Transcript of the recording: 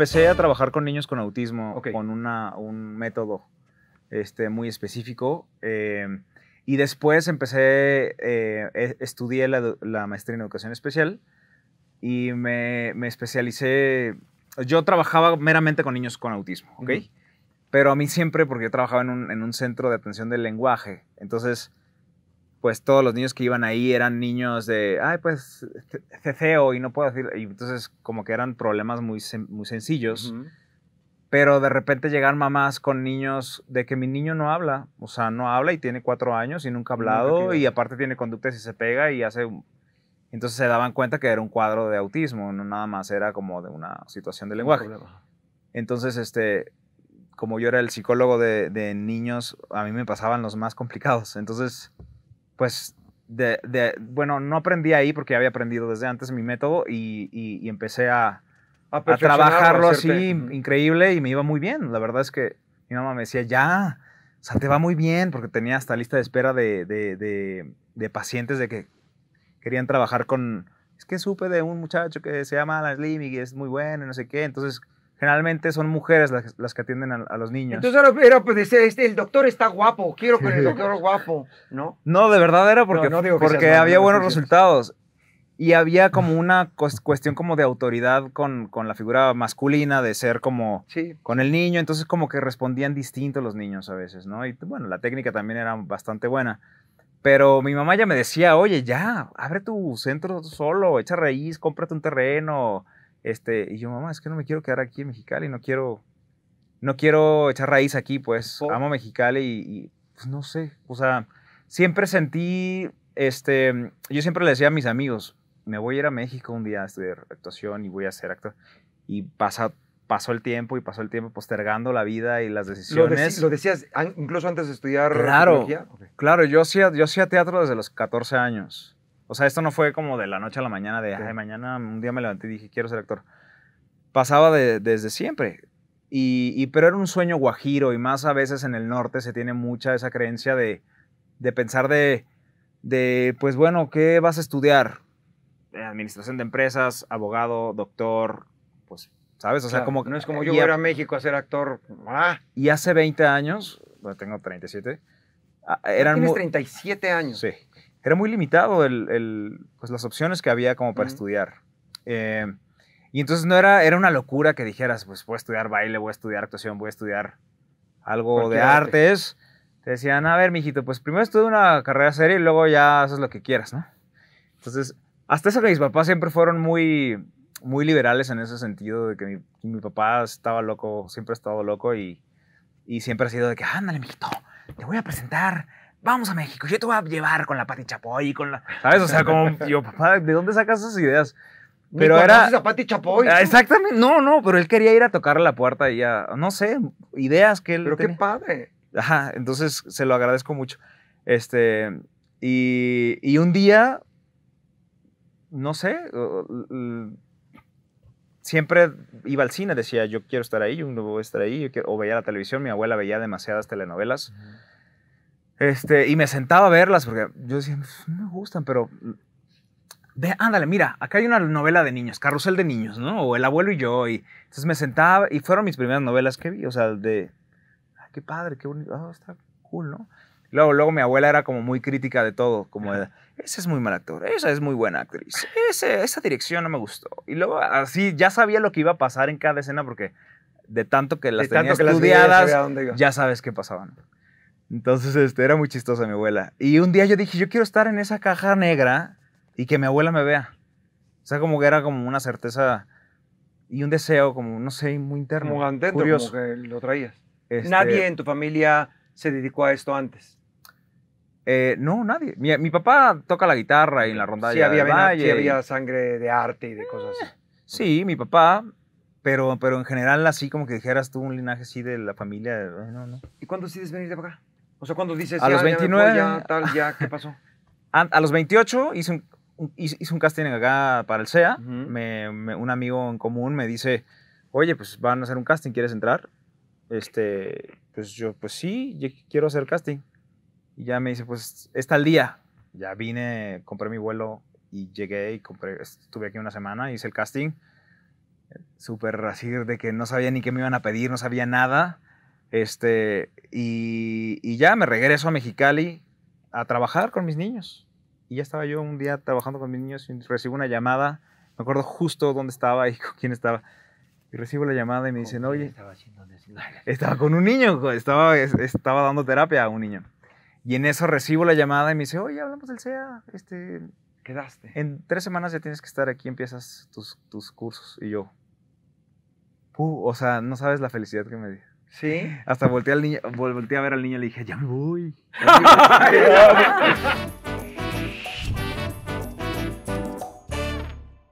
empecé a trabajar con niños con autismo con un método este, muy específico. Em, y después empecé, eh, e, estudié la, maestría en educación especial y me, me, especialicé. Yo trabajaba meramente con niños con autismo, ¿ok? Pero a mí siempre, porque yo trabajaba en un, en un centro de atención del lenguaje. Entonces, pues todos los niños que iban ahí eran niños de, ay, pues ceceo y no puedo decir, y entonces como que eran problemas muy, muy sencillos. Pero de repente llegan mamás con niños de que mi niño no habla, o sea, no habla y tiene cuatro años y nunca ha hablado y aparte tiene conductas y se pega y hace... Entonces se daban cuenta que era un cuadro de autismo, no nada más era como de una situación de lenguaje. Entonces, este, como yo era el psicólogo de, niños, a mí me pasaban los más complicados. Entonces, pues de, bueno, no aprendí ahí porque ya había aprendido desde antes mi método y, empecé a, trabajarlo así increíble y me iba muy bien. La verdad es que mi mamá me decía, ya, o sea, te va muy bien porque tenía hasta lista de espera de, de pacientes de que querían trabajar con... Es que supe de un muchacho que se llama Alan Slim y es muy bueno y no sé qué. Entonces generalmente son mujeres las, que atienden a, los niños. Entonces era, pues, decía, este, el doctor está guapo, quiero con el doctor guapo, ¿no? No, de verdad era porque, porque había buenos resultados. Y había como una cuestión como de autoridad con, la figura masculina, de ser como con el niño, entonces como que respondían distintos los niños a veces, ¿no? Y bueno, la técnica también era bastante buena. Pero mi mamá ya me decía, oye, ya, abre tu centro solo, echa raíz, cómprate un terreno, este, y yo, mamá, es que no me quiero quedar aquí en Mexicali, no quiero, no quiero echar raíz aquí, pues oh. amo Mexicali y, pues, no sé, o sea, siempre sentí, este, yo siempre le decía a mis amigos, me voy a ir a México un día a estudiar actuación y voy a ser actor. Y pasa, pasó el tiempo y pasó el tiempo postergando la vida y las decisiones. ¿Lo, decías incluso antes de estudiar? Claro, claro, yo hacía, yo hacía teatro desde los 14 años. O sea, esto no fue como de la noche a la mañana, de, ay, mañana un día me levanté y dije, quiero ser actor. Pasaba desde siempre. Y, pero era un sueño guajiro y más a veces en el norte se tiene mucha esa creencia de, pensar de, pues bueno, ¿qué vas a estudiar? Eh, administración de empresas, abogado, doctor, pues, ¿sabes? O sea, como que... No es como eh, yo voy a, México a ser actor. Ah. Y hace 20 años, bueno, tengo 37, ah, eran... Tienes 37 años. Sí era muy limitado el, el, pues las opciones que había como para estudiar. Eh, y entonces no era, era una locura que dijeras, pues voy a estudiar baile, voy a estudiar actuación, voy a estudiar algo de artes. Te decían, a ver, mijito, pues primero estudia una carrera seria y luego ya haces lo que quieras, ¿no? Entonces, hasta eso que mis papás siempre fueron muy, muy liberales en ese sentido, de que mi, mi papá estaba loco, siempre ha estado loco y, y siempre ha sido de que, ándale, mijito, te voy a presentar vamos a México, yo te voy a llevar con la Pati Chapoy, con la... ¿Sabes? O sea, como yo, papá, ¿de dónde sacas esas ideas? Pero era... a Pati Chapoy. Ah, exactamente, no, no, pero él quería ir a tocarle la puerta y ya, no sé, ideas que él... Pero qué padre. Ajá, entonces se lo agradezco mucho. Este, y, y un día, no sé, siempre iba al cine, decía, yo quiero estar ahí, yo no voy a estar ahí, o veía la televisión, mi abuela veía demasiadas telenovelas. Este, y me sentaba a verlas porque yo decía, pues, no me gustan, pero ve, ándale, mira, acá hay una novela de niños, Carrusel de Niños, ¿no? O El abuelo y yo. Y entonces me sentaba y fueron mis primeras novelas que vi, o sea, de, ay, qué padre, qué bonito, oh, está cool, ¿no? Luego, luego mi abuela era como muy crítica de todo, como de, ese es muy mal actor, esa es muy buena actriz, esa dirección no me gustó. Y luego así ya sabía lo que iba a pasar en cada escena porque de tanto que las de estudiadas, ya sabes qué pasaban. Entonces, este, era muy chistosa mi abuela. Y un día yo dije, yo quiero estar en esa caja negra y que mi abuela me vea. O sea, como que era como una certeza y un deseo, como, no sé, muy interno. Muy Como que lo traías. Este nadie en tu familia se dedicó a esto antes. Eh, no, nadie. Mi, papá toca la guitarra y en la rondalla sí, había, había sangre de arte y de cosas así. Sí, mi papá, pero, pero en general así como que dijeras tú un linaje así de la familia. No, no. ¿Y cuándo decides venir de acá? O sea, cuando dices, a ya, los 29, ya, tal, ya, ¿qué pasó? A, los 28 hice un, un, casting acá para el SEA. me, un amigo en común me dice, oye, pues van a hacer un casting, ¿quieres entrar? Este, pues yo, pues sí, quiero hacer casting. Y ya me dice, pues está el día. Ya vine, compré mi vuelo y llegué y compré, estuve aquí una semana, hice el casting. Súper así de que no sabía ni qué me iban a pedir, no sabía nada. Este, y, ya me regreso a Mexicali a trabajar con mis niños. Y ya estaba yo un día trabajando con mis niños y recibo una llamada. Me acuerdo justo dónde estaba y con quién estaba. Y recibo la llamada y me dicen, oye, estaba, con un niño, estaba, estaba dando terapia a un niño. Y en eso recibo la llamada y me dice, oye, hablamos del SEA, este, quedaste. En tres semanas ya tienes que estar aquí, empiezas tus, tus cursos. Y yo, Uh, o sea, no sabes la felicidad que me dio. Sí. Hasta volteé al niño, volteé a ver al niño y le dije, ya me voy.